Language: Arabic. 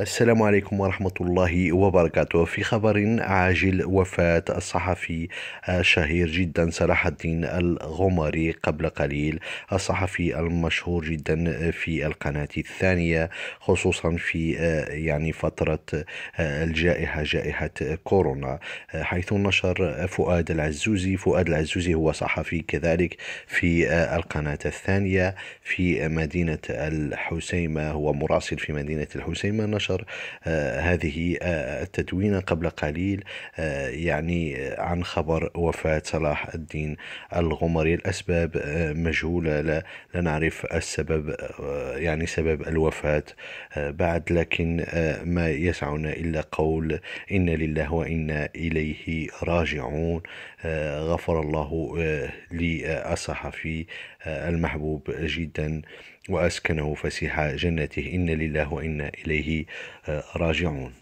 السلام عليكم ورحمة الله وبركاته في خبر عاجل وفاة الصحفي الشهير آه، جدا صلاح الدين الغمري قبل قليل الصحفي المشهور جدا آه، في القناة الثانية خصوصا في آه، يعني فترة الجائحة جائحة كورونا حيث نشر فؤاد العزوزي فؤاد العزوزي هو صحفي كذلك في القناة الثانية في مدينة الحسيمة هو مراسل في مدينة الحسيمة 2019 آه، هذه آه، التدوينة قبل قليل آه، يعني عن خبر وفاة صلاح الدين الغمري الأسباب مجهولة لا, لا نعرف السبب يعني سبب الوفاة بعد لكن ما يسعنا إلا قول إن لله وإنا إليه راجعون غفر الله للصحفي المحبوب جدا وأسكنه فسيح جنته إن لله وإنا إليه راجعون